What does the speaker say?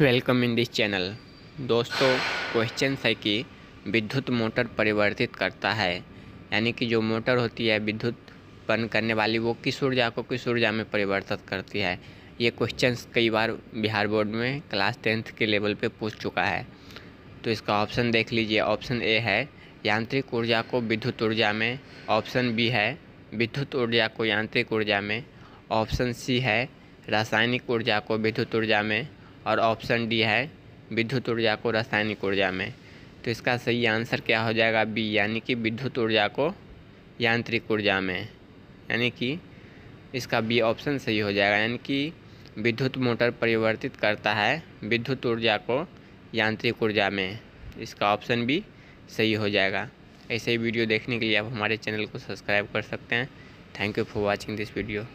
welcome in this channel दोस्तों question है कि विद्युत मोटर परिवर्तित करता है यानी कि जो मोटर होती है विद्युत पन करने वाली वो किस ऊर्जा को किस ऊर्जा में परिवर्तित करती है ये क्वेश्चन कई बार बिहार बोर्ड में क्लास टेंथ के लेवल पे पूछ चुका है तो इसका ऑप्शन देख लीजिए ऑप्शन ए है यांत्रिक ऊर्जा को विद्युत ऊर्जा में ऑप्शन बी है विद्युत ऊर्जा को यांत्रिक ऊर्जा में ऑप्शन सी है रासायनिक ऊर्जा को विद्युत ऊर्जा में और ऑप्शन डी है विद्युत ऊर्जा को रासायनिक ऊर्जा में तो इसका सही आंसर क्या हो जाएगा बी यानी कि विद्युत ऊर्जा को यांत्रिक ऊर्जा में यानी कि इसका बी ऑप्शन सही हो जाएगा यानी कि विद्युत मोटर परिवर्तित करता है विद्युत ऊर्जा को यांत्रिक ऊर्जा में इसका ऑप्शन भी सही हो जाएगा ऐसे ही वीडियो देखने के लिए आप हमारे चैनल को सब्सक्राइब कर सकते हैं thank you for watching this video